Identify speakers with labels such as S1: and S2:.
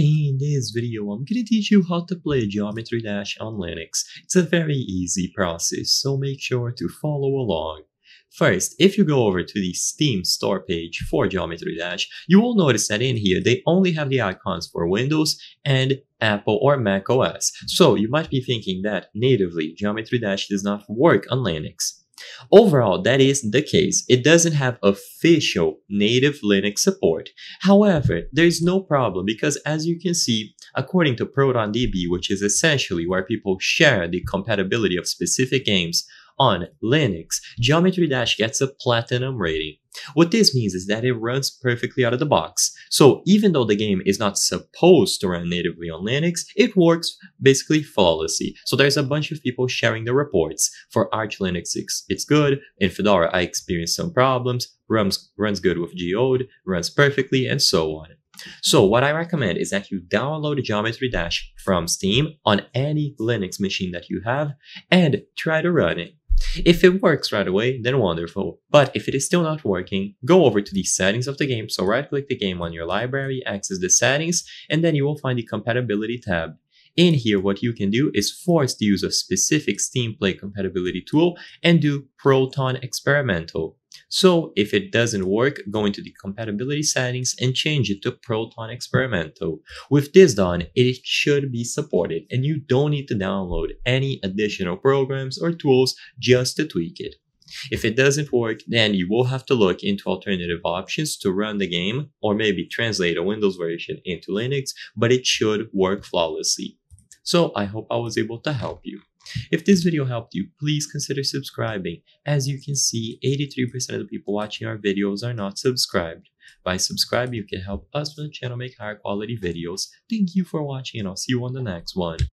S1: In this video, I'm gonna teach you how to play Geometry Dash on Linux. It's a very easy process, so make sure to follow along. First, if you go over to the Steam store page for Geometry Dash, you will notice that in here they only have the icons for Windows and Apple or Mac OS. So you might be thinking that natively Geometry Dash does not work on Linux. Overall, that isn't the case. It doesn't have official native Linux support. However, there's no problem because as you can see, according to ProtonDB, which is essentially where people share the compatibility of specific games on Linux, Geometry Dash gets a platinum rating. What this means is that it runs perfectly out of the box. So even though the game is not supposed to run natively on Linux, it works basically flawlessly. So there's a bunch of people sharing the reports. For Arch Linux, it's, good. In Fedora, I experienced some problems. Runs, runs good with Geode, runs perfectly, and so on. So what I recommend is that you download Geometry Dash from Steam on any Linux machine that you have and try to run it. If it works right away, then wonderful, but if it is still not working, go over to the settings of the game, so right click the game on your library, access the settings, and then you will find the compatibility tab. In here, what you can do is force the use of specific Steam Play compatibility tool and do Proton Experimental. So if it doesn't work, go into the compatibility settings and change it to Proton Experimental. With this done, it should be supported and you don't need to download any additional programs or tools just to tweak it. If it doesn't work, then you will have to look into alternative options to run the game or maybe translate a Windows version into Linux, but it should work flawlessly. So I hope I was able to help you. If this video helped you, please consider subscribing. As you can see, 83% of the people watching our videos are not subscribed. By subscribing, you can help us with the channel make higher quality videos. Thank you for watching and I'll see you on the next one.